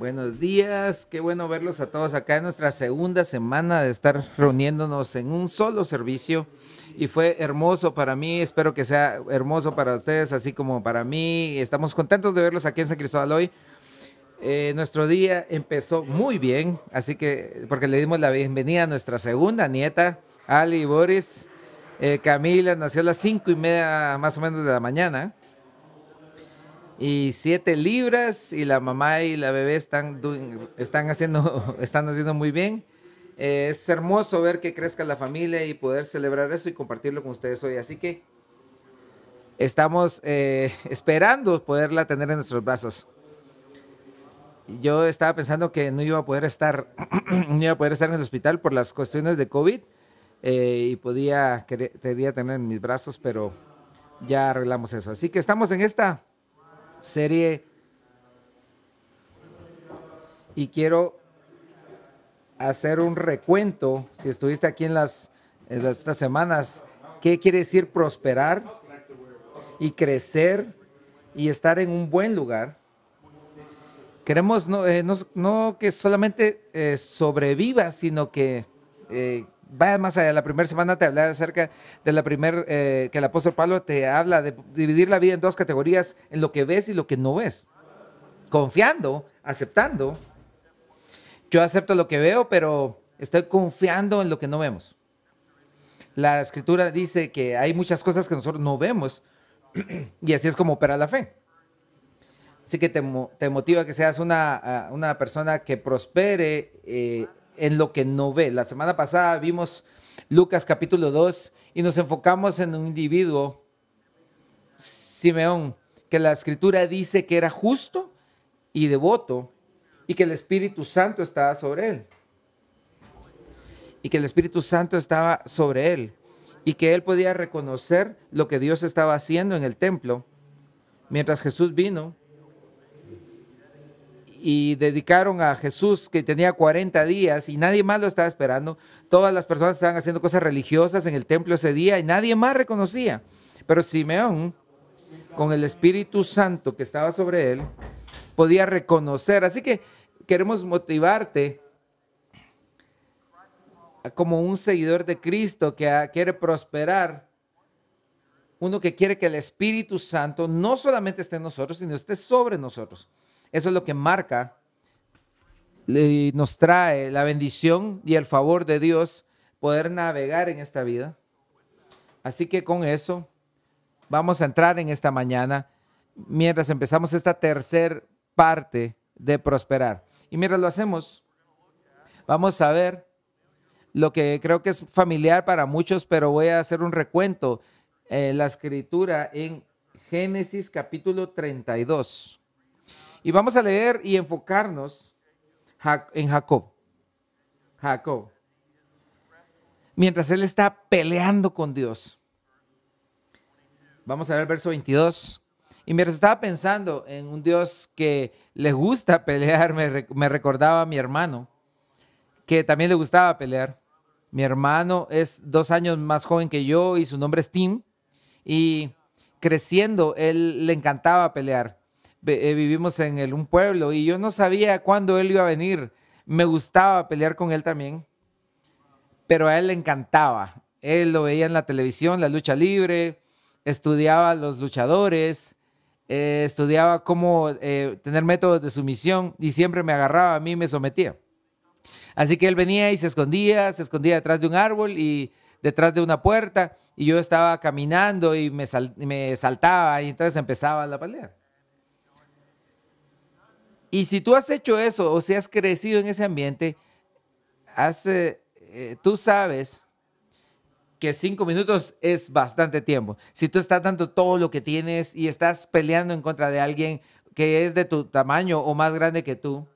Buenos días, qué bueno verlos a todos acá en nuestra segunda semana de estar reuniéndonos en un solo servicio y fue hermoso para mí, espero que sea hermoso para ustedes así como para mí. Estamos contentos de verlos aquí en San Cristóbal hoy. Eh, nuestro día empezó muy bien, así que porque le dimos la bienvenida a nuestra segunda nieta, Ali Boris. Eh, Camila nació a las cinco y media más o menos de la mañana y siete libras y la mamá y la bebé están, están, haciendo, están haciendo muy bien. Eh, es hermoso ver que crezca la familia y poder celebrar eso y compartirlo con ustedes hoy. Así que estamos eh, esperando poderla tener en nuestros brazos. Yo estaba pensando que no iba a poder estar, no iba a poder estar en el hospital por las cuestiones de COVID eh, y podía, quería tener en mis brazos, pero ya arreglamos eso. Así que estamos en esta serie y quiero hacer un recuento, si estuviste aquí en las, estas semanas, qué quiere decir prosperar y crecer y estar en un buen lugar. Queremos no, eh, que solamente eh, sobreviva, sino que eh, vaya más allá, la primera semana te habla acerca de la primera eh, que el apóstol Pablo te habla de dividir la vida en dos categorías, en lo que ves y lo que no ves. Confiando, aceptando. Yo acepto lo que veo, pero estoy confiando en lo que no vemos. La escritura dice que hay muchas cosas que nosotros no vemos y así es como opera la fe. Así que te, motiva que seas ah, una, persona que prospere eh, en lo que no ve. La semana pasada vimos Lucas capítulo 2 y nos enfocamos en un individuo, Simeón, que la escritura dice que era justo y devoto y que el Espíritu Santo estaba sobre él. Y que el Espíritu Santo estaba sobre él y que él podía reconocer lo que Dios estaba haciendo en el templo mientras Jesús vino y dedicaron a Jesús que tenía 40 días y nadie más lo estaba esperando. Todas las personas estaban haciendo cosas religiosas en el templo ese día y nadie más reconocía. Pero Simeón, con el Espíritu Santo que estaba sobre él, podía reconocer. Así que queremos motivarte como un seguidor de Cristo que quiere prosperar, uno que quiere que el Espíritu Santo no solamente esté en nosotros, sino esté sobre nosotros. Eso es lo que marca y nos trae la bendición y el favor de Dios poder navegar en esta vida. Así que con eso vamos a entrar en esta mañana mientras empezamos esta tercera parte de prosperar. Y mientras lo hacemos, vamos a ver lo que creo que es familiar para muchos, pero voy a hacer un recuento. Eh, la escritura en Génesis capítulo 32. Y vamos a leer y enfocarnos en Jacob. Jacob. Mientras él está peleando con Dios. Vamos a ver el verso 22. Y mientras estaba pensando en un Dios que le gusta pelear, me, recordaba a mi hermano, que también le gustaba pelear. Mi hermano es dos años más joven que yo y su nombre es Tim. Y creciendo, él le encantaba pelear. Eh, vivimos en un pueblo y yo no sabía cuándo él iba a venir. Me gustaba pelear con él también, pero a él le encantaba. Él lo veía en la televisión, la lucha libre, estudiaba los luchadores, eh, estudiaba cómo eh, tener métodos de sumisión y siempre me agarraba a mí y me sometía. Así que él venía y se escondía, se escondía detrás de un árbol y detrás de una puerta y yo estaba caminando y me, me saltaba y entonces empezaba la pelea. Y si tú has hecho eso o si has crecido en ese ambiente, hace, eh, eh, tú sabes que cinco minutos es bastante tiempo. Si tú estás dando todo lo que tienes y estás peleando en contra de alguien que es de tu tamaño o más grande que tú,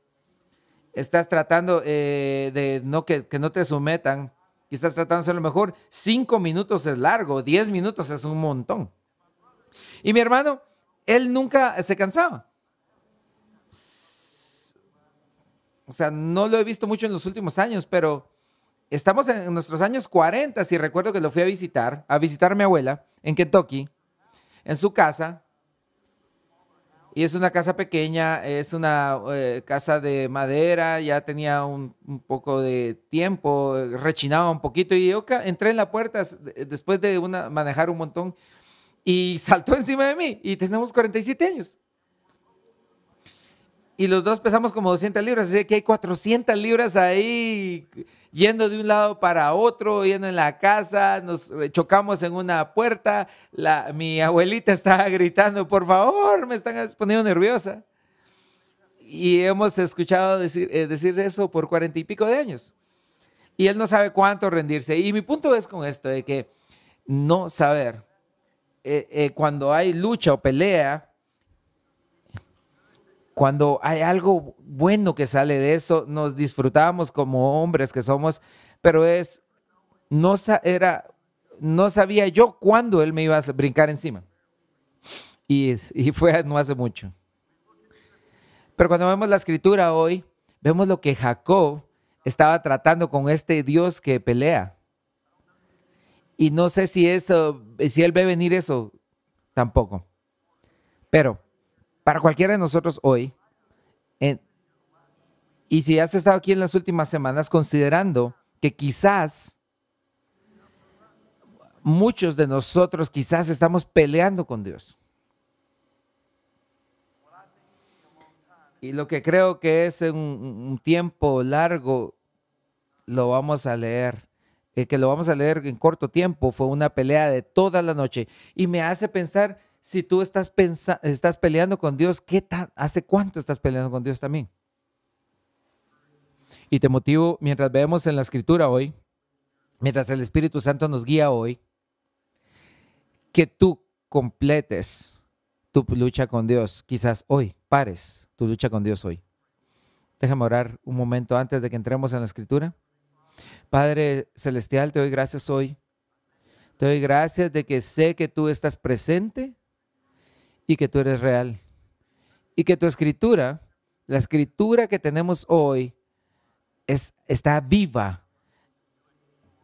estás tratando eh, de no que, no te sometan y estás tratando de lo mejor, cinco minutos es largo, diez minutos es un montón. Y mi hermano, él nunca se cansaba. o sea, no lo he visto mucho en los últimos años, pero estamos en nuestros años 40, si recuerdo que lo fui a visitar, a visitar a mi abuela en Kentucky, en su casa. Y es una casa pequeña, es una eh, casa de madera, ya tenía un, poco de tiempo, rechinaba un poquito y yo entré en la puerta después de una, manejar un montón y saltó encima de mí y tenemos 47 años y los dos pesamos como 200 libras, así que hay 400 libras ahí yendo de un lado para otro, yendo en la casa, nos eh, chocamos en una puerta, la, mi abuelita estaba gritando, por favor, me están poniendo nerviosa. Y hemos escuchado decir, eh, decir eso por cuarenta y pico de años. Y él no sabe cuánto rendirse. Y mi punto es con esto, de que no saber, eh, cuando hay lucha o pelea, cuando hay algo bueno que sale de eso, nos disfrutamos como hombres que somos, pero es, no, era, no sabía yo cuándo él me iba a brincar encima. Y, fue no hace mucho. Pero cuando vemos la escritura hoy, vemos lo que Jacob estaba tratando con este Dios que pelea. Y no sé si si él ve venir eso, tampoco. Pero para cualquiera de nosotros hoy, y si has estado aquí en las últimas semanas considerando que quizás muchos de nosotros quizás estamos peleando con Dios. Y lo que creo que es un, tiempo largo, lo vamos a leer. Eh, que lo vamos a leer en corto tiempo fue una pelea de toda la noche. Y me hace pensar si tú estás, estás peleando con Dios, ¿qué ¿hace cuánto estás peleando con Dios también? Y te motivo, mientras vemos en la escritura hoy, mientras el Espíritu Santo nos guía hoy, que tú completes tu lucha con Dios, quizás hoy, pares tu lucha con Dios hoy. Déjame orar un momento antes de que entremos en la escritura. Padre Celestial, te doy gracias hoy. Te doy gracias de que sé que tú estás presente y que tú eres real. Y que tu escritura, la escritura que tenemos hoy, es, está viva.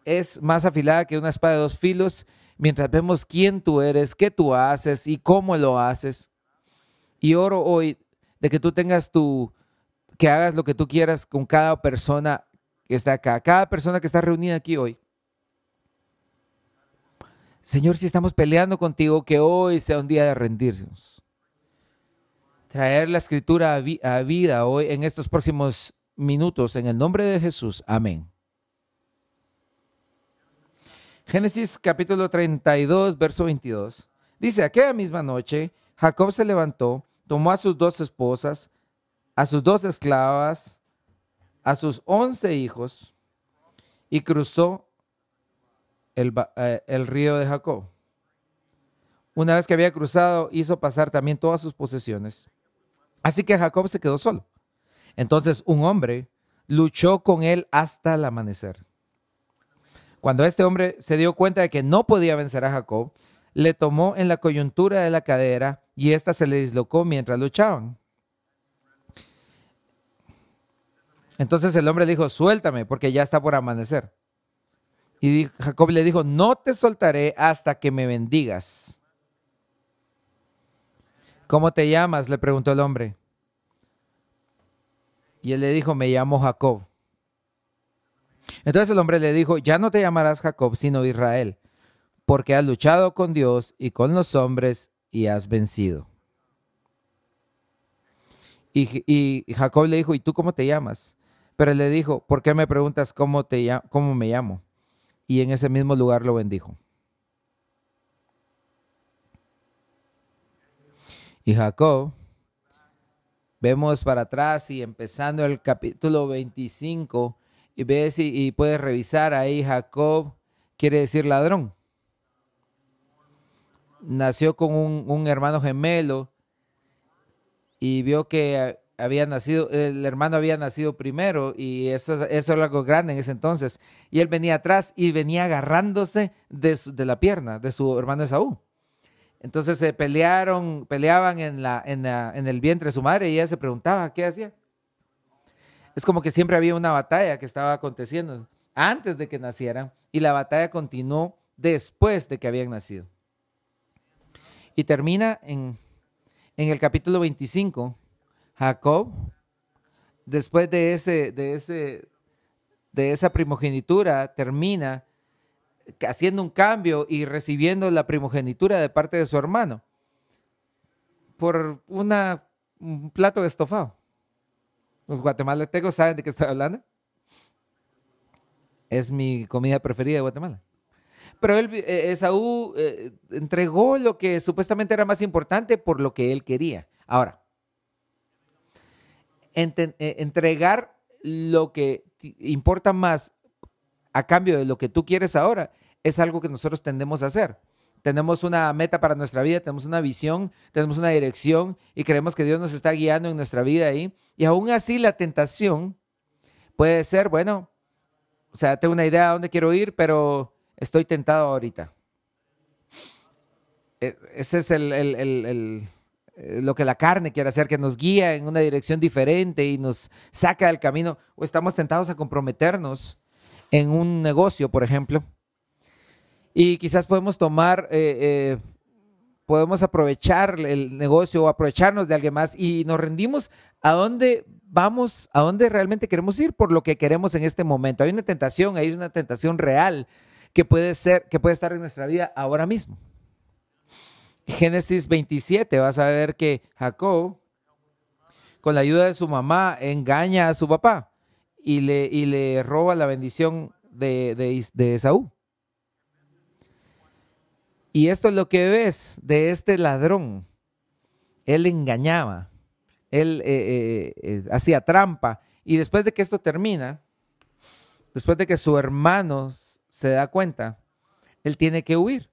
Es más afilada que una espada de dos filos mientras vemos quién tú eres, qué tú haces y cómo lo haces. Y oro hoy de que tú tengas tu, que hagas lo que tú quieras con cada persona que está acá, cada persona que está reunida aquí hoy. Señor, si estamos peleando contigo, que hoy sea un día de rendirnos. Traer la escritura a, vida hoy en estos próximos minutos, en el nombre de Jesús. Amén. Génesis capítulo 32, verso 22. Dice, aquella misma noche, Jacob se levantó, tomó a sus dos esposas, a sus dos esclavas, a sus once hijos, y cruzó eh, el, río de Jacob. Una vez que había cruzado, hizo pasar también todas sus posesiones. Así que Jacob se quedó solo. Entonces un hombre luchó con él hasta el amanecer. Cuando este hombre se dio cuenta de que no podía vencer a Jacob, le tomó en la coyuntura de la cadera y ésta se le dislocó mientras luchaban. Entonces el hombre dijo, suéltame porque ya está por amanecer. Y Jacob le dijo, no te soltaré hasta que me bendigas. ¿Cómo te llamas? le preguntó el hombre. Y él le dijo, me llamo Jacob. Entonces el hombre le dijo, ya no te llamarás Jacob, sino Israel, porque has luchado con Dios y con los hombres y has vencido. Y, Jacob le dijo, ¿y tú cómo te llamas? Pero él le dijo, ¿por qué me preguntas cómo, te, cómo me llamo? y en ese mismo lugar lo bendijo. Y Jacob, vemos para atrás y empezando el capítulo 25, y ves y, puedes revisar ahí, Jacob quiere decir ladrón. Nació con un hermano gemelo y vio que había nacido, el hermano había nacido primero y eso, eso era algo grande en ese entonces. Y él venía atrás y venía agarrándose de, la pierna de su hermano Esaú. Entonces se pelearon, peleaban en, la, en, en el vientre de su madre y ella se preguntaba qué hacía. Es como que siempre había una batalla que estaba aconteciendo antes de que nacieran y la batalla continuó después de que habían nacido. Y termina en, en el capítulo 25 Jacob, después de, ese, de, ese, de esa primogenitura, termina haciendo un cambio y recibiendo la primogenitura de parte de su hermano por un plato de estofado. Los guatemaltecos saben de qué estoy hablando. Es mi comida preferida de Guatemala. Pero él, eh, Esaú eh, entregó lo que supuestamente era más importante por lo que él quería. Ahora, eh, entregar lo que importa más a cambio de lo que tú quieres ahora es algo que nosotros tendemos a hacer. Tenemos una meta para nuestra vida, tenemos una visión, tenemos una dirección y creemos que Dios nos está guiando en nuestra vida ahí. Y aún así la tentación puede ser, bueno, o sea, tengo una idea de dónde quiero ir, pero estoy tentado ahorita. E, ese es el eh, lo que la carne quiere hacer, que nos guía en una dirección diferente y nos saca del camino, o estamos tentados a comprometernos en un negocio, por ejemplo. Y quizás podemos tomar, eh, eh, podemos aprovechar el negocio o aprovecharnos de alguien más y nos rendimos a dónde vamos, a dónde realmente queremos ir por lo que queremos en este momento. Hay una tentación, hay una tentación real que puede ser, que puede estar en nuestra vida ahora mismo. Génesis 27, vas a ver que Jacob, con la ayuda de su mamá, engaña a su papá y le, y le roba la bendición de, de, Esaú. Y esto es lo que ves de este ladrón. Él engañaba, él eh, eh, eh, hacía trampa. Y después de que esto termina, después de que su hermano se da cuenta, él tiene que huir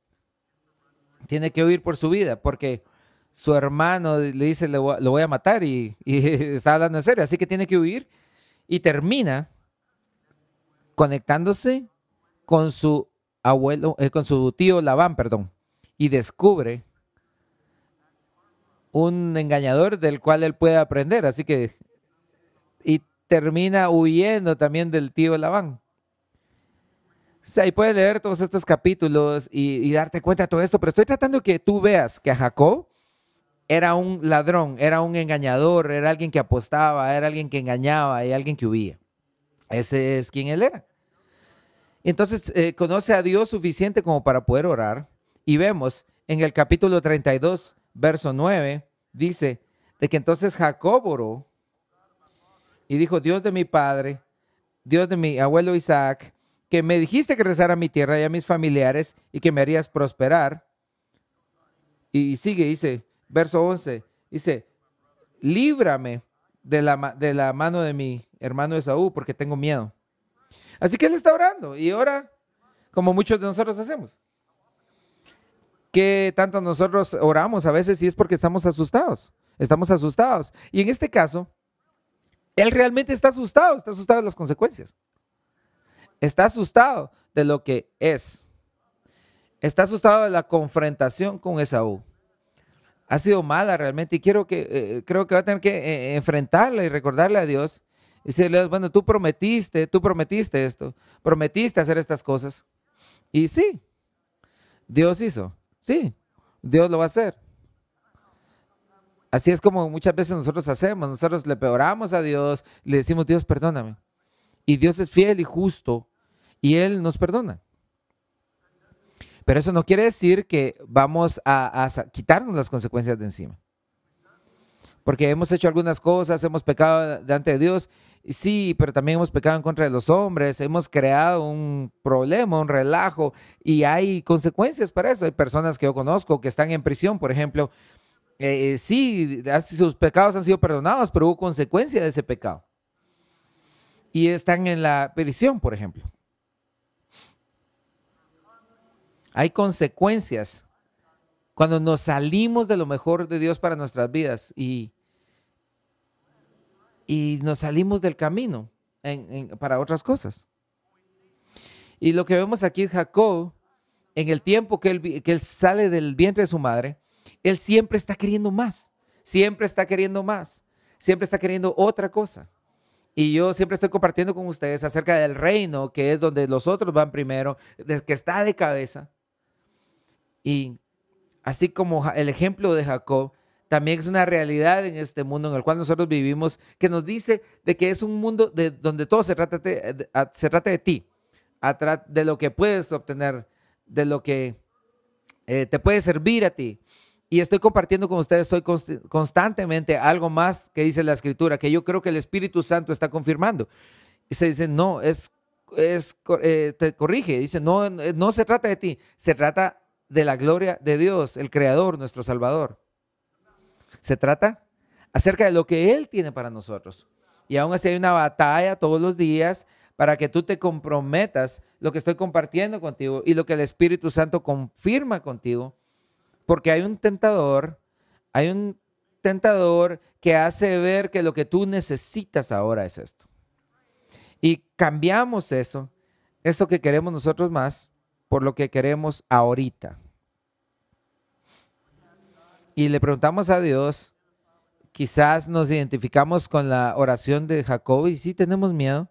tiene que huir por su vida porque su hermano le dice, lo, voy a matar y, está hablando en serio, así que tiene que huir y termina conectándose con su abuelo, eh, con su tío Labán, perdón, y descubre un engañador del cual él puede aprender, así que y termina huyendo también del tío Labán y puedes leer todos estos capítulos y, darte cuenta de todo esto, pero estoy tratando que tú veas que Jacob era un ladrón, era un engañador, era alguien que apostaba, era alguien que engañaba y alguien que huía. Ese es quien él era. Entonces, eh, conoce a Dios suficiente como para poder orar. Y vemos en el capítulo 32, verso 9, dice, de que entonces Jacob oró y dijo, Dios de mi padre, Dios de mi abuelo Isaac, que me dijiste que rezara a mi tierra y a mis familiares y que me harías prosperar. Y sigue, dice, verso 11, dice, líbrame de la, de la mano de mi hermano Esaú porque tengo miedo. Así que él está orando y ora como muchos de nosotros hacemos. Que tanto nosotros oramos a veces y es porque estamos asustados. Estamos asustados. Y en este caso, él realmente está asustado, está asustado de las consecuencias. Está asustado de lo que es. Está asustado de la confrontación con Esaú. Ha sido mala realmente y quiero que, eh, creo que va a tener que eh, eh, enfrentarla y recordarle a Dios y decirle, bueno, tú prometiste, tú prometiste esto, prometiste hacer estas cosas. Y sí, Dios hizo, sí, Dios lo va a hacer. Así es como muchas veces nosotros hacemos, nosotros le peoramos a Dios, le decimos, Dios, perdóname. Y Dios es fiel y justo y Él nos perdona. Pero eso no quiere decir que vamos a, quitarnos las consecuencias de encima. Porque hemos hecho algunas cosas, hemos pecado delante de Dios, sí, pero también hemos pecado en contra de los hombres, hemos creado un problema, un relajo, y hay consecuencias para eso. Hay personas que yo conozco que están en prisión, por ejemplo, eh, eh, sí, sus pecados han sido perdonados, pero hubo consecuencias de ese pecado y están en la prisión, por ejemplo. Hay consecuencias cuando nos salimos de lo mejor de Dios para nuestras vidas y, y nos salimos del camino para otras cosas. Y lo que vemos aquí es Jacob, en el tiempo que él, que él sale del vientre de su madre, él siempre está queriendo más, siempre está queriendo más, siempre está queriendo otra cosa. Y yo siempre estoy compartiendo con ustedes acerca del reino, que es donde los otros van primero, que está de cabeza. Y así como el ejemplo de Jacob, también es una realidad en este mundo en el cual nosotros vivimos, que nos dice de que es un mundo de, donde todo se trata de, se trata de ti, de lo que puedes obtener, de lo que eh, te puede servir a ti y estoy compartiendo con ustedes hoy constantemente algo más que dice la escritura, que yo creo que el Espíritu Santo está confirmando. Y se dice, no, es, es eh, te corrige, dice, no, eh, no se trata de ti, se trata de la gloria de Dios, el Creador, nuestro Salvador. Se trata acerca de lo que Él tiene para nosotros. Y aún así hay una batalla todos los días para que tú te comprometas lo que estoy compartiendo contigo y lo que el Espíritu Santo confirma contigo porque hay un tentador, hay un tentador que hace ver que lo que tú necesitas ahora es esto. Y cambiamos eso, eso que queremos nosotros más, por lo que queremos ahorita. Y le preguntamos a Dios, quizás nos identificamos con la oración de Jacob y sí tenemos miedo.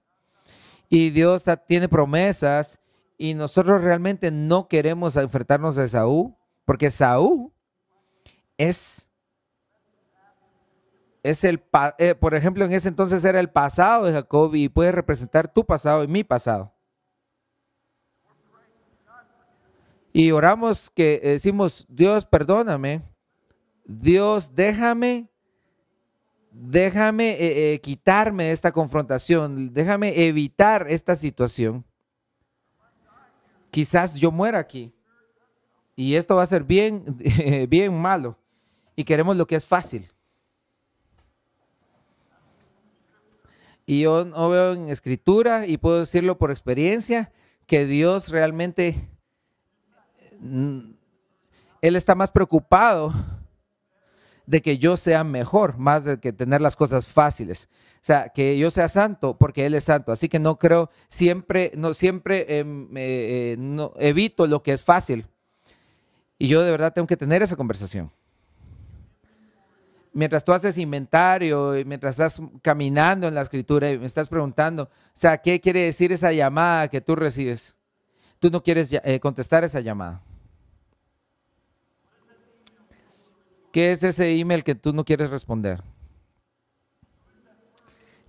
Y Dios tiene promesas y nosotros realmente no queremos enfrentarnos a Esaú porque Saúl es, es el, eh, por ejemplo, en ese entonces era el pasado de Jacob y puede representar tu pasado y mi pasado. Y oramos que eh, decimos, Dios, perdóname, Dios, déjame, déjame eh, quitarme esta confrontación, déjame evitar esta situación. Quizás yo muera aquí. Y esto va a ser bien, bien malo. Y queremos lo que es fácil. Y yo no veo en escritura, y puedo decirlo por experiencia, que Dios realmente, mm, Él está más preocupado de que yo sea mejor, más de que tener las cosas fáciles. O sea, que yo sea santo porque Él es santo. Así que no creo, siempre, no, siempre em, eh, eh, evito lo que es fácil y yo de verdad tengo que tener esa conversación. Mientras tú haces inventario y mientras estás caminando en la escritura y me estás preguntando, o sea, ¿qué quiere decir esa llamada que tú recibes? Tú no quieres eh, contestar esa llamada. ¿Qué es ese email que tú no quieres responder?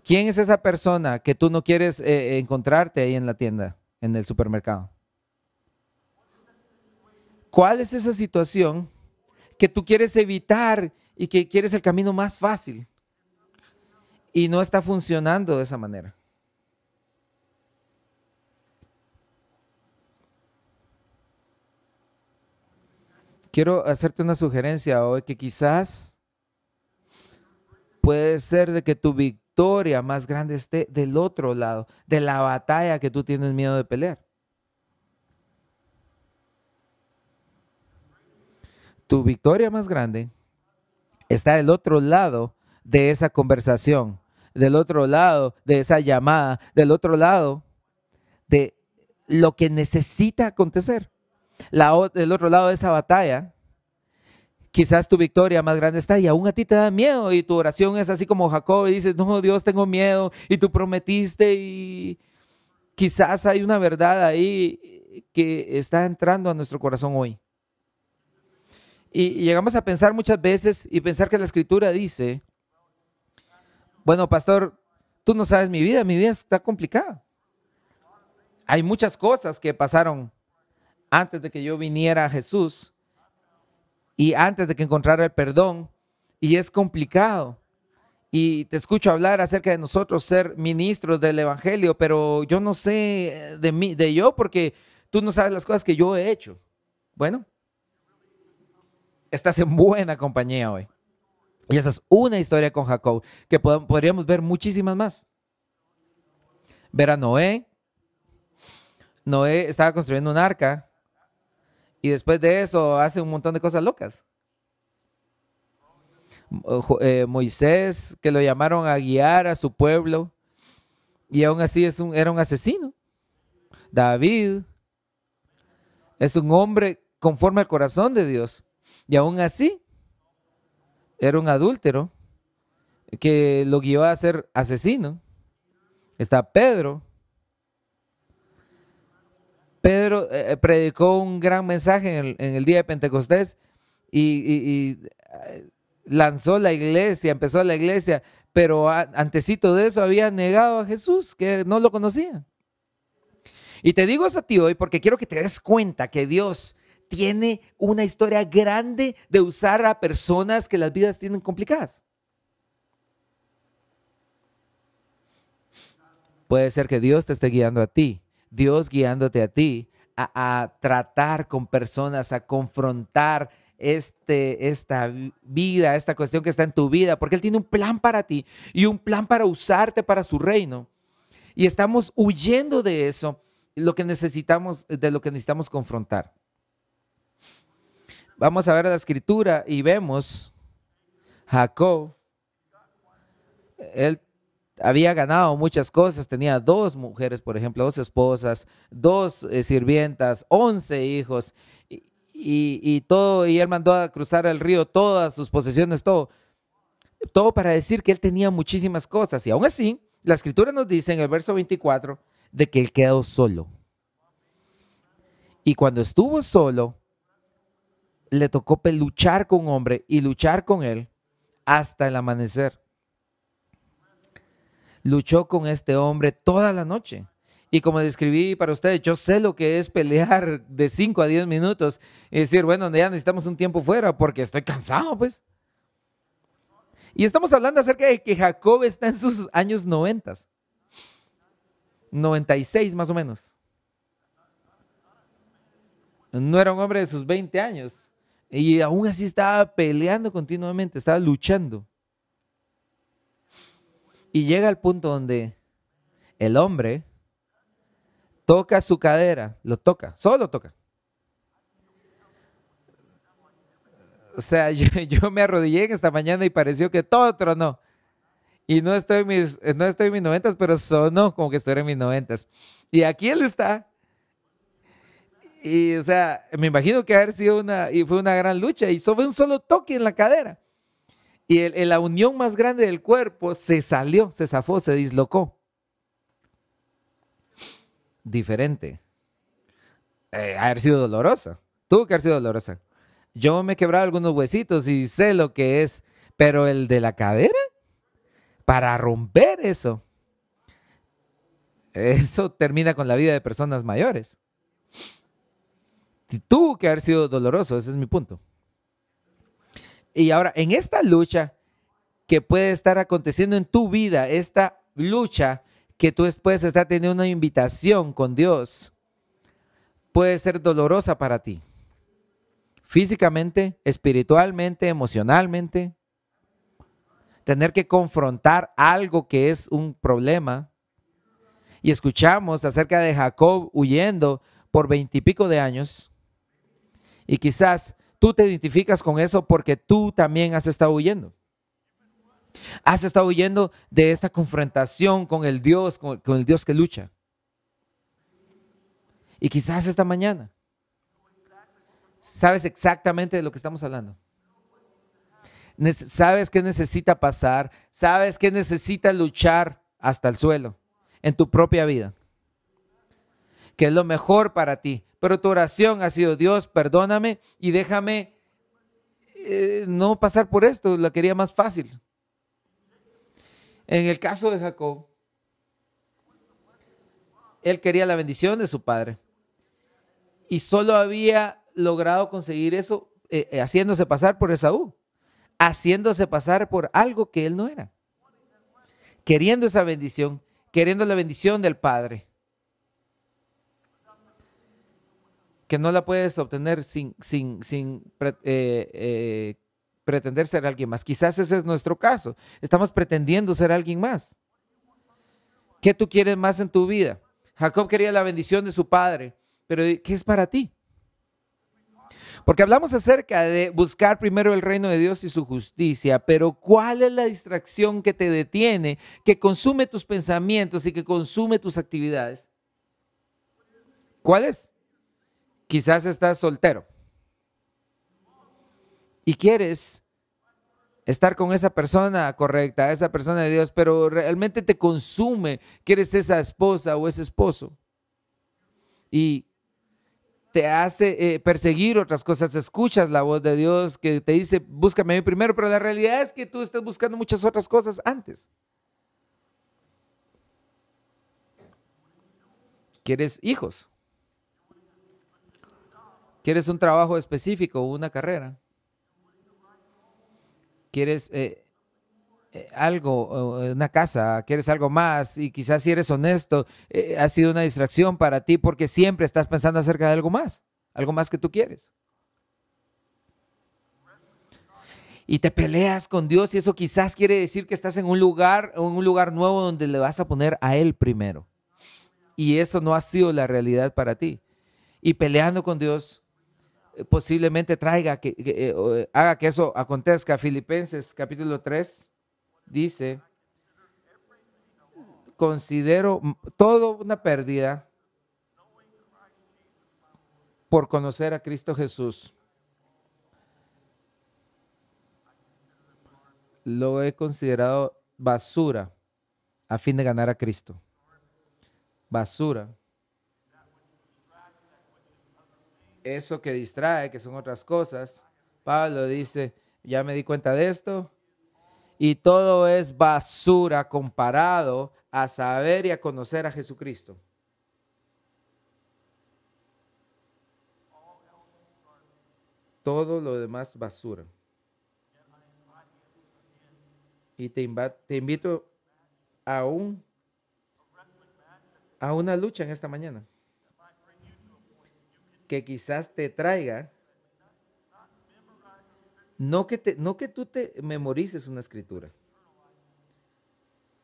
¿Quién es esa persona que tú no quieres eh, encontrarte ahí en la tienda, en el supermercado? ¿Cuál es esa situación que tú quieres evitar y que quieres el camino más fácil? Y no está funcionando de esa manera. Quiero hacerte una sugerencia hoy que quizás puede ser de que tu victoria más grande esté del otro lado, de la batalla que tú tienes miedo de pelear. tu victoria más grande está del otro lado de esa conversación, del otro lado de esa llamada, del otro lado de lo que necesita acontecer. del otro lado de esa batalla, quizás tu victoria más grande está y aún a ti te da miedo y tu oración es así como Jacob y dices, no, Dios, tengo miedo y tú prometiste y quizás hay una verdad ahí que está entrando a nuestro corazón hoy. Y llegamos a pensar muchas veces y pensar que la escritura dice, bueno, pastor, tú no sabes mi vida, mi vida está complicada. Hay muchas cosas que pasaron antes de que yo viniera a Jesús y antes de que encontrara el perdón y es complicado. Y te escucho hablar acerca de nosotros ser ministros del Evangelio, pero yo no sé de mí, de yo, porque tú no sabes las cosas que yo he hecho. Bueno, estás en buena compañía hoy. Y esa es una historia con Jacob, que podríamos ver muchísimas más. Ver a Noé. Noé estaba construyendo un arca y después de eso hace un montón de cosas locas. Eh, Moisés, que lo llamaron a guiar a su pueblo, y aún así es un, era un asesino. David es un hombre conforme al corazón de Dios. Y aún así, era un adúltero que lo guió a ser asesino. Está Pedro. Pedro eh, eh, predicó un gran mensaje en el, día de Pentecostés y, eh, lanzó la iglesia, empezó la iglesia, pero antes de eso había negado a Jesús, que no lo conocía. Y te digo eso a ti hoy porque quiero que te des cuenta que Dios tiene una historia grande de usar a personas que las vidas tienen complicadas. Puede ser que Dios te esté guiando a ti, Dios guiándote a ti a, tratar con personas, a confrontar este, esta vida, esta cuestión que está en tu vida, porque Él tiene un plan para ti y un plan para usarte para su reino. Y estamos huyendo de eso, lo que necesitamos, de lo que necesitamos confrontar. Vamos a ver la escritura y vemos Jacob. Él había ganado muchas cosas, tenía dos mujeres, por ejemplo, dos esposas, dos eh, sirvientas, once hijos y, todo. Y él mandó a cruzar el río todas sus posesiones, todo. Todo para decir que él tenía muchísimas cosas. Y aún así, la escritura nos dice en el verso 24 de que él quedó solo. Y cuando estuvo solo, le tocó luchar con un hombre y luchar con él hasta el amanecer. Luchó con este hombre toda la noche. Y como describí para ustedes, yo sé lo que es pelear de 5 a 10 minutos y decir, bueno, ya necesitamos un tiempo fuera porque estoy cansado, pues. Y estamos hablando acerca de que Jacob está en sus años 90, 96 más o menos. No era un hombre de sus 20 años. Y aún así estaba peleando continuamente, estaba luchando. Y llega al punto donde el hombre toca su cadera, lo toca, solo toca. O sea, yo, me arrodillé esta mañana y pareció que todo tronó. Y no estoy mis, no estoy en mis noventas, pero sonó como que estoy en mis noventas. Y aquí él está y, o sea, me imagino que haber sido una, y fue una gran lucha, y solo un solo toque en la cadera. Y el, la unión más grande del cuerpo se salió, se zafó, se dislocó. Diferente. Eh, haber sido dolorosa. Tuvo que haber sido dolorosa. Yo me he quebrado algunos huesitos y sé lo que es, pero el de la cadera, para romper eso, eso termina con la vida de personas mayores. Tuvo que haber sido doloroso, ese es mi punto. Y ahora, en esta lucha que puede estar aconteciendo en tu vida, esta lucha que tú puedes estar teniendo una invitación con Dios, puede ser dolorosa para ti. Físicamente, espiritualmente, emocionalmente. Tener que confrontar algo que es un problema. Y escuchamos acerca de Jacob huyendo por veintipico de años y quizás tú te identificas con eso porque tú también has estado huyendo. Has estado huyendo de esta confrontación con el Dios, con, el Dios que lucha. Y quizás esta mañana sabes exactamente de lo que estamos hablando. Sabes que necesita pasar, sabes que necesita luchar hasta el suelo en tu propia vida que es lo mejor para ti. Pero tu oración ha sido, Dios, perdóname y déjame eh, no pasar por esto, la quería más fácil. En el caso de Jacob, él quería la bendición de su padre y solo había logrado conseguir eso eh, eh, haciéndose pasar por Esaú, haciéndose pasar por algo que él no era, queriendo esa bendición, queriendo la bendición del padre. que no la puedes obtener sin, sin, sin eh, eh, pretender ser alguien más. Quizás ese es nuestro caso. Estamos pretendiendo ser alguien más. ¿Qué tú quieres más en tu vida? Jacob quería la bendición de su padre, pero ¿qué es para ti? Porque hablamos acerca de buscar primero el reino de Dios y su justicia, pero ¿cuál es la distracción que te detiene, que consume tus pensamientos y que consume tus actividades? ¿Cuál es? Quizás estás soltero y quieres estar con esa persona correcta, esa persona de Dios, pero realmente te consume, quieres esa esposa o ese esposo. Y te hace eh, perseguir otras cosas, escuchas la voz de Dios que te dice, búscame a mí primero, pero la realidad es que tú estás buscando muchas otras cosas antes. Quieres hijos. ¿Quieres un trabajo específico o una carrera? ¿Quieres eh, eh, algo, eh, una casa? ¿Quieres algo más? Y quizás si eres honesto, ha sido una distracción para ti porque siempre estás pensando acerca de algo más, algo más que tú quieres. y te peleas con Dios y eso quizás quiere decir que estás en un lugar, en un lugar nuevo donde le vas a poner a él primero. Y eso no ha sido la realidad para ti. Y peleando con Dios eh, posiblemente traiga, que, eh, eh, haga que eso acontezca. Filipenses capítulo 3 dice, considero todo una pérdida por conocer a Cristo Jesús. Lo he considerado basura a fin de ganar a Cristo. Basura eso que distrae, que son otras cosas. Pablo dice, ya me di cuenta de esto, y todo es basura comparado a saber y a conocer a Jesucristo. Todo lo demás basura. Y te, invito aún a una lucha en esta mañana que quizás te traiga, no que, te, no que tú te memorices una escritura,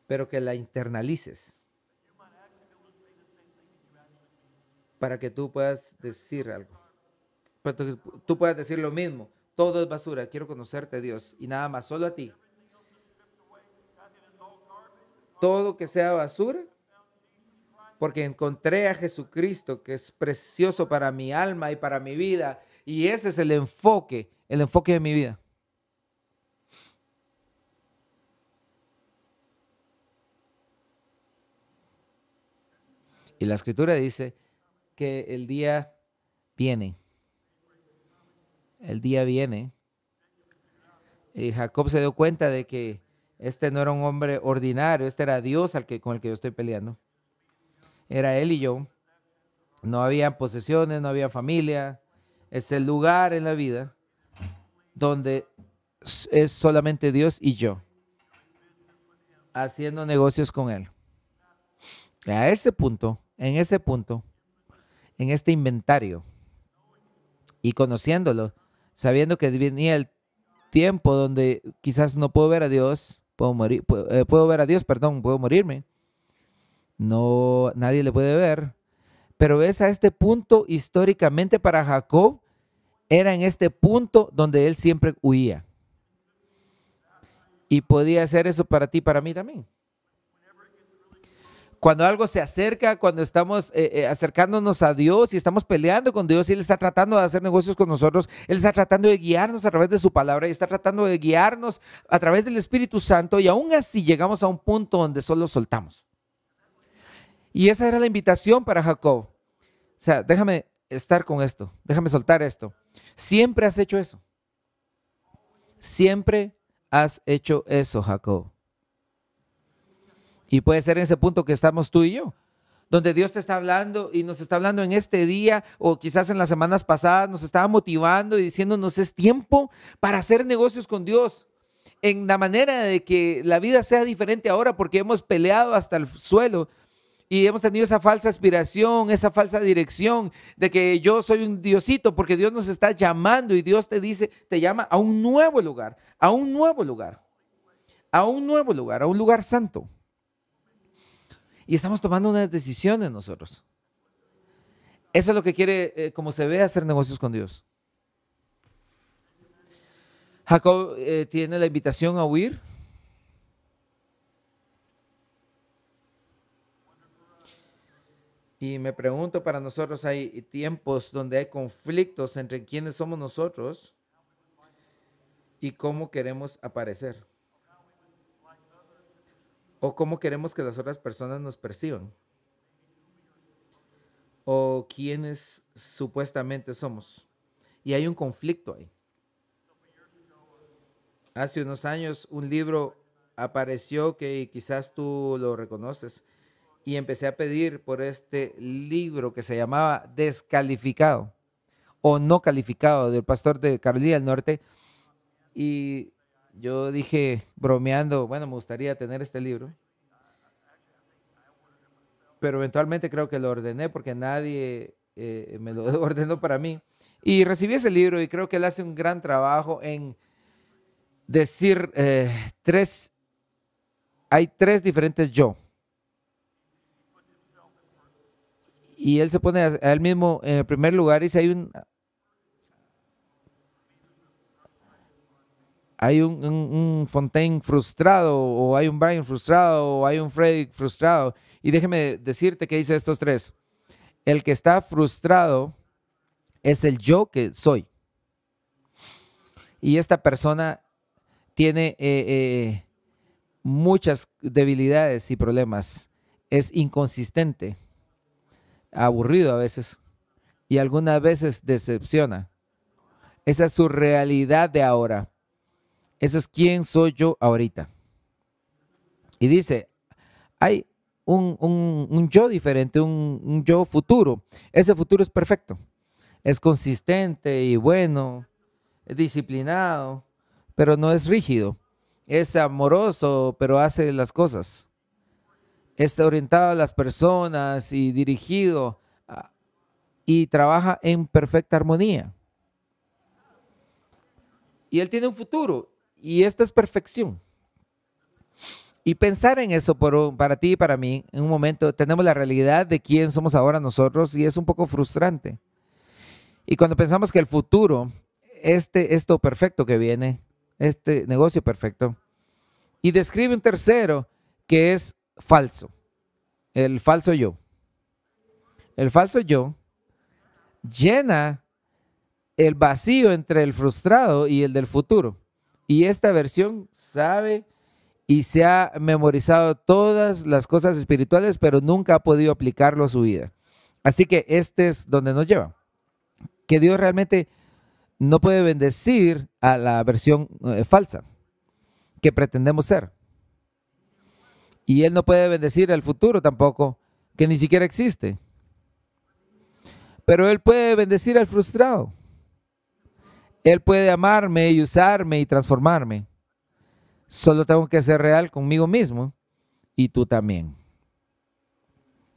pero que la internalices para que tú puedas decir algo, para tú puedas decir lo mismo. Todo es basura, quiero conocerte Dios y nada más, solo a ti. Todo que sea basura, porque encontré a Jesucristo, que es precioso para mi alma y para mi vida. Y ese es el enfoque, el enfoque de mi vida. Y la escritura dice que el día viene. El día viene. Y Jacob se dio cuenta de que este no era un hombre ordinario, este era Dios al que, con el que yo estoy peleando era él y yo. No había posesiones, no había familia. Es el lugar en la vida donde es solamente Dios y yo haciendo negocios con él. A ese punto, en ese punto, en este inventario y conociéndolo, sabiendo que venía el tiempo donde quizás no puedo ver a Dios, puedo morir, eh, puedo, ver a Dios, perdón, puedo morirme no nadie le puede ver. Pero es a este punto históricamente para Jacob era en este punto donde él siempre huía. Y podía hacer eso para ti, para mí también. Cuando algo se acerca, cuando estamos eh, eh, acercándonos a Dios y estamos peleando con Dios y Él está tratando de hacer negocios con nosotros, Él está tratando de guiarnos a través de su palabra y está tratando de guiarnos a través del Espíritu Santo y aún así llegamos a un punto donde solo soltamos. Y esa era la invitación para Jacob. O sea, déjame estar con esto, déjame soltar esto. Siempre has hecho eso. Siempre has hecho eso, Jacob. Y puede ser en ese punto que estamos tú y yo, donde Dios te está hablando y nos está hablando en este día o quizás en las semanas pasadas, nos estaba motivando y diciéndonos es tiempo para hacer negocios con Dios en la manera de que la vida sea diferente ahora porque hemos peleado hasta el suelo y hemos tenido esa falsa aspiración, esa falsa dirección de que yo soy un diosito porque Dios nos está llamando y Dios te dice, te llama a un nuevo lugar, a un nuevo lugar, a un nuevo lugar, a un lugar santo. Y estamos tomando unas decisiones nosotros. Eso es lo que quiere, eh, como se ve, hacer negocios con Dios. Jacob eh, tiene la invitación a huir Y me pregunto, para nosotros hay tiempos donde hay conflictos entre quiénes somos nosotros y cómo queremos aparecer. O cómo queremos que las otras personas nos perciban. O quiénes supuestamente somos. Y hay un conflicto ahí. Hace unos años un libro apareció que quizás tú lo reconoces y empecé a pedir por este libro que se llamaba Descalificado o No Calificado del pastor de Carolina del Norte. Y yo dije, bromeando, bueno, me gustaría tener este libro. Pero eventualmente creo que lo ordené porque nadie eh, me lo ordenó para mí. Y recibí ese libro y creo que él hace un gran trabajo en decir eh, tres, hay tres diferentes yo y él se pone a, él mismo en el primer lugar y si hay un hay un, Fontaine frustrado, o hay un Brian frustrado, o hay un Freddy frustrado. Y déjeme decirte qué dice estos tres. El que está frustrado es el yo que soy. Y esta persona tiene eh, eh, muchas debilidades y problemas. Es inconsistente aburrido a veces y algunas veces decepciona. Esa es su realidad de ahora. Ese es quién soy yo ahorita. Y dice, hay un, yo diferente, un, un yo futuro. Ese futuro es perfecto. Es consistente y bueno, es disciplinado, pero no es rígido. Es amoroso, pero hace las cosas está orientado a las personas y dirigido y trabaja en perfecta armonía. Y él tiene un futuro y esta es perfección. Y pensar en eso por, para ti y para mí, en un momento tenemos la realidad de quién somos ahora nosotros y es un poco frustrante. Y cuando pensamos que el futuro, este, esto perfecto que viene, este negocio perfecto, y describe un tercero que es falso, el falso yo. El falso yo llena el vacío entre el frustrado y el del futuro. Y esta versión sabe y se ha memorizado todas las cosas espirituales, pero nunca ha podido aplicarlo a su vida. Así que este es donde nos lleva. Que Dios realmente no puede bendecir a la versión eh, falsa que pretendemos ser. Y Él no puede bendecir al futuro tampoco, que ni siquiera existe. Pero Él puede bendecir al frustrado. Él puede amarme y usarme y transformarme. Solo tengo que ser real conmigo mismo y tú también.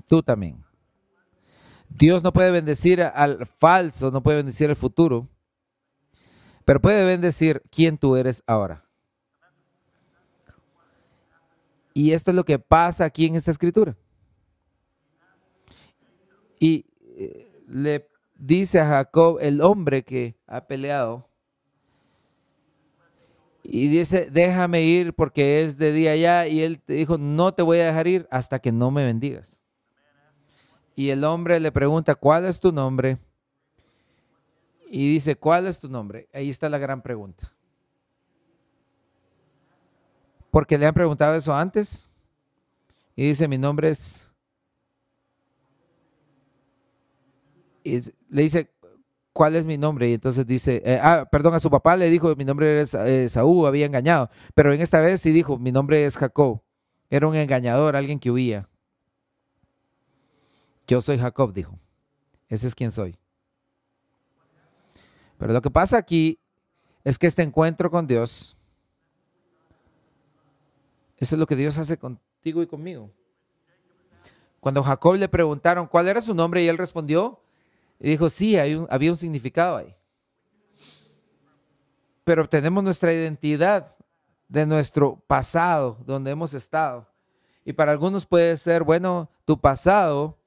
Tú también. Dios no puede bendecir al falso, no puede bendecir el futuro, pero puede bendecir quién tú eres ahora. Y esto es lo que pasa aquí en esta escritura. Y eh, le dice a Jacob, el hombre que ha peleado, y dice, déjame ir porque es de día ya. Y él te dijo, no te voy a dejar ir hasta que no me bendigas. Y el hombre le pregunta, ¿cuál es tu nombre? Y dice, ¿cuál es tu nombre? Ahí está la gran pregunta. Porque le han preguntado eso antes. Y dice, mi nombre es... Y le dice, ¿cuál es mi nombre? Y entonces dice, eh, ah, perdón, a su papá le dijo, mi nombre es eh, Saúl, había engañado. Pero en esta vez sí dijo, mi nombre es Jacob. Era un engañador, alguien que huía. Yo soy Jacob, dijo. Ese es quien soy. Pero lo que pasa aquí es que este encuentro con Dios eso es lo que Dios hace contigo y conmigo. Cuando Jacob le preguntaron cuál era su nombre y él respondió y dijo, sí, había un significado ahí. Pero tenemos nuestra identidad de nuestro pasado, donde hemos estado. Y para algunos puede ser, bueno, tu pasado,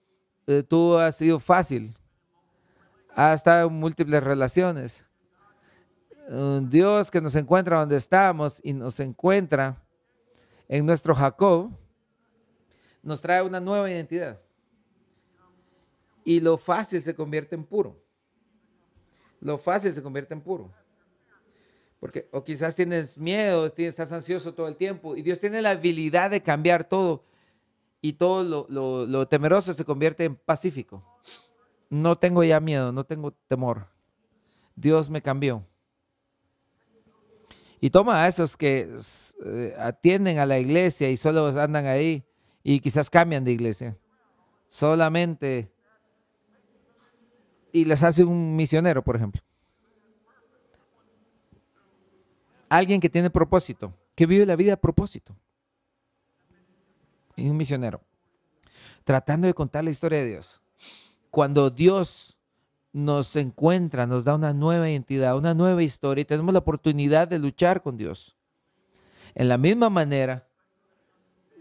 eh, tú has sido fácil, has estado en múltiples relaciones. Eh, Dios que nos encuentra donde estamos y nos encuentra en nuestro Jacob, nos trae una nueva identidad. Y lo fácil se convierte en puro. Lo fácil se convierte en puro. Porque, o quizás tienes miedo, estás ansioso todo el tiempo. Y Dios tiene la habilidad de cambiar todo. Y todo lo temeroso se convierte en pacífico. No tengo ya miedo, no tengo temor. Dios me cambió. Y toma a esos que eh, atienden a la iglesia y solo andan ahí y quizás cambian de iglesia. Solamente. Y les hace un misionero, por ejemplo. Alguien que tiene propósito, que vive la vida a propósito. Y un misionero. Tratando de contar la historia de Dios. Cuando Dios nos encuentra, nos da una nueva identidad, una nueva historia y tenemos la oportunidad de luchar con Dios. En la misma manera,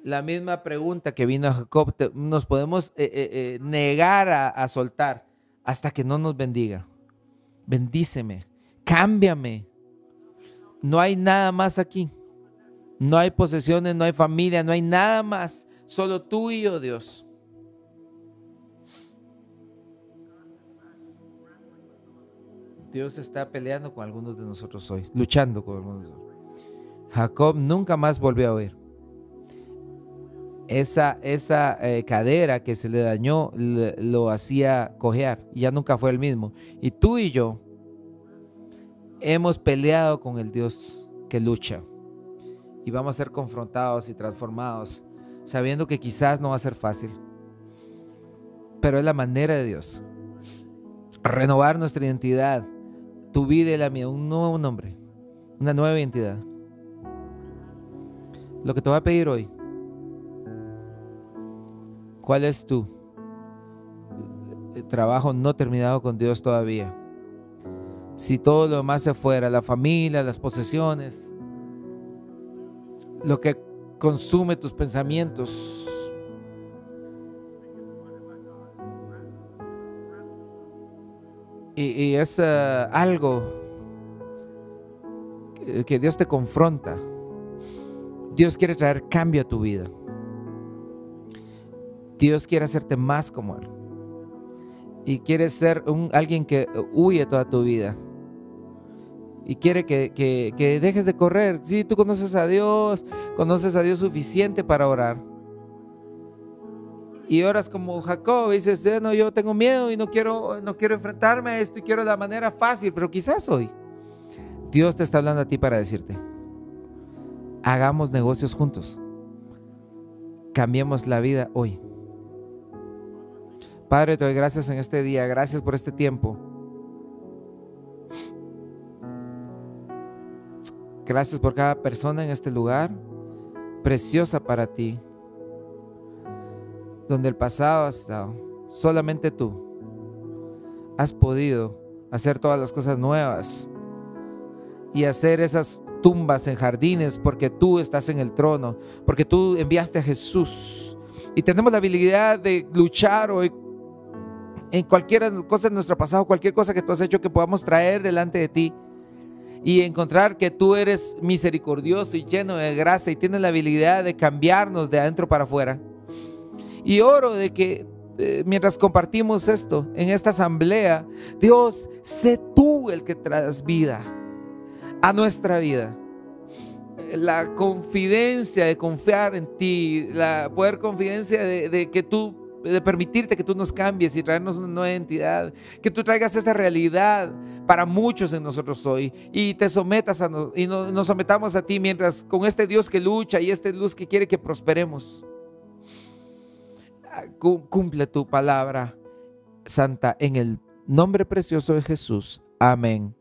la misma pregunta que vino a Jacob, nos podemos eh, eh, eh, negar a, a soltar hasta que no nos bendiga. Bendíceme, cámbiame. No hay nada más aquí. No hay posesiones, no hay familia, no hay nada más. Solo tú y yo, Dios. Dios está peleando con algunos de nosotros hoy, luchando con algunos de nosotros. Jacob nunca más volvió a oír. Esa, esa eh, cadera que se le dañó lo hacía cojear y ya nunca fue el mismo. Y tú y yo hemos peleado con el Dios que lucha y vamos a ser confrontados y transformados, sabiendo que quizás no va a ser fácil, pero es la manera de Dios. Renovar nuestra identidad, tu vida y la mía, un nuevo nombre, una nueva identidad. Lo que te voy a pedir hoy, ¿cuál es tu eh, trabajo no terminado con Dios todavía? Si todo lo demás se fuera, la familia, las posesiones, lo que consume tus pensamientos, y, es eh, algo que, Dios te confronta. Dios quiere traer cambio a tu vida. Dios quiere hacerte más como Él. Y quiere ser un, alguien que huye toda tu vida. Y quiere que, dejes de correr. Si tú conoces a Dios, conoces a Dios suficiente para orar y oras como Jacob, y dices, eh, yo tengo miedo y no quiero, no quiero enfrentarme a esto y quiero la manera fácil, pero quizás hoy Dios te está hablando a ti para decirte, hagamos negocios juntos, cambiemos la vida hoy. Padre, te doy gracias en este día, gracias por este tiempo. Gracias por cada persona en este lugar, preciosa para ti donde el pasado ha estado. Solamente tú has podido hacer todas las cosas nuevas y hacer esas tumbas en jardines porque tú estás en el trono, porque tú enviaste a Jesús. Y tenemos la habilidad de luchar hoy en cualquier cosa de nuestro pasado, cualquier cosa que tú has hecho que podamos traer delante de ti y encontrar que tú eres misericordioso y lleno de gracia y tienes la habilidad de cambiarnos de adentro para afuera. Y oro de que eh, mientras compartimos esto en esta asamblea, Dios, sé tú el que traes vida a nuestra vida. La confidencia de confiar en ti, la poder confidencia de, que tú de permitirte que tú nos cambies y traernos una nueva identidad, que tú traigas esa realidad para muchos en nosotros hoy y te sometas a y nos sometamos a ti mientras con este Dios que lucha y esta luz que quiere que prosperemos cumple tu palabra santa en el nombre precioso de Jesús. Amén.